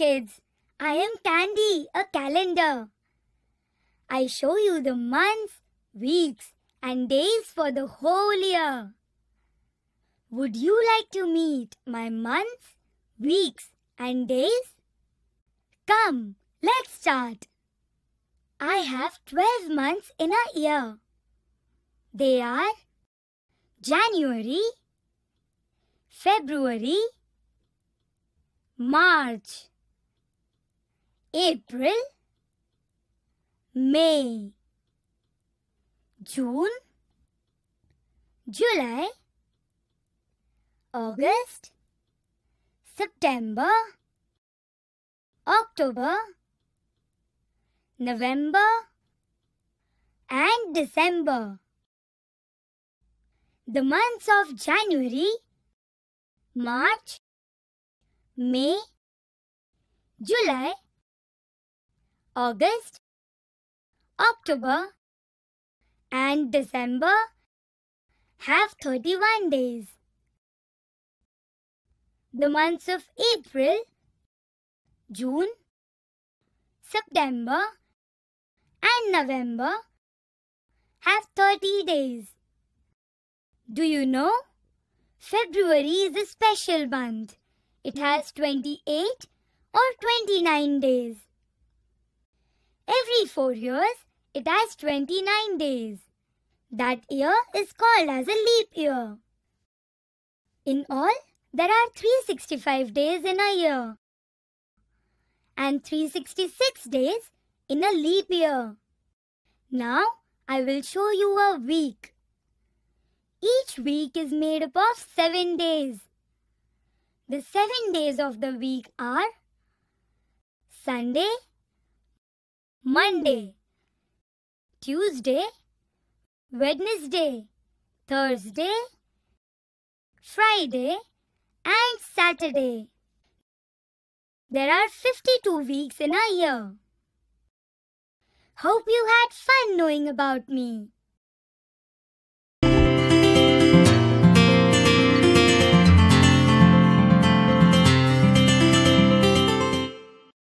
kids. I am Candy, a calendar. I show you the months, weeks, and days for the whole year. Would you like to meet my months, weeks, and days? Come, let's start. I have 12 months in a year. They are January, February, March, April, May, June, July, August, September, October, November and December. The months of January, March, May, July, August, October, and December have 31 days. The months of April, June, September, and November have 30 days. Do you know? February is a special month. It has 28 or 29 days. Every four years, it has 29 days. That year is called as a leap year. In all, there are 365 days in a year and 366 days in a leap year. Now, I will show you a week. Each week is made up of 7 days. The 7 days of the week are Sunday, Monday, Tuesday, Wednesday, Thursday, Friday and Saturday. There are 52 weeks in a year. Hope you had fun knowing about me.